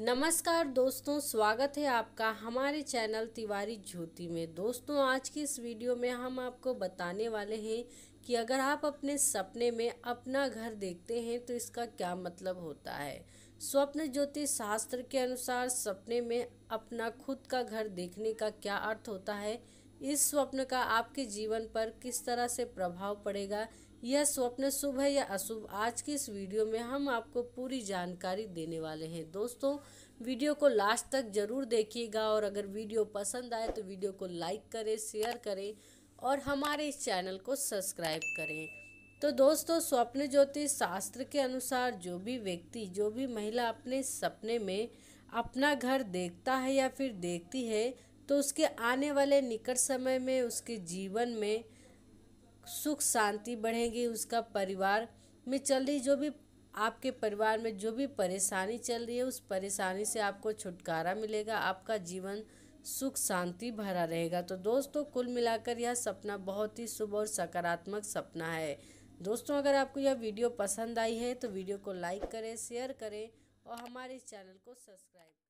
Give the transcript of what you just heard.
नमस्कार दोस्तों स्वागत है आपका हमारे चैनल तिवारी ज्योति में दोस्तों आज की इस वीडियो में हम आपको बताने वाले हैं कि अगर आप अपने सपने में अपना घर देखते हैं तो इसका क्या मतलब होता है स्वप्न ज्योतिष शास्त्र के अनुसार सपने में अपना खुद का घर देखने का क्या अर्थ होता है इस स्वप्न का आपके जीवन पर किस तरह से प्रभाव पड़ेगा यह स्वप्न शुभ है या अशुभ आज की इस वीडियो में हम आपको पूरी जानकारी देने वाले हैं दोस्तों वीडियो को लास्ट तक ज़रूर देखिएगा और अगर वीडियो पसंद आए तो वीडियो को लाइक करें शेयर करें और हमारे इस चैनल को सब्सक्राइब करें तो दोस्तों स्वप्न ज्योतिष शास्त्र के अनुसार जो भी व्यक्ति जो भी महिला अपने सपने में अपना घर देखता है या फिर देखती है तो उसके आने वाले निकट समय में उसके जीवन में सुख शांति बढ़ेगी उसका परिवार में चल रही जो भी आपके परिवार में जो भी परेशानी चल रही है उस परेशानी से आपको छुटकारा मिलेगा आपका जीवन सुख शांति भरा रहेगा तो दोस्तों कुल मिलाकर यह सपना बहुत ही शुभ और सकारात्मक सपना है दोस्तों अगर आपको यह वीडियो पसंद आई है तो वीडियो को लाइक करें शेयर करें और हमारे चैनल को सब्सक्राइब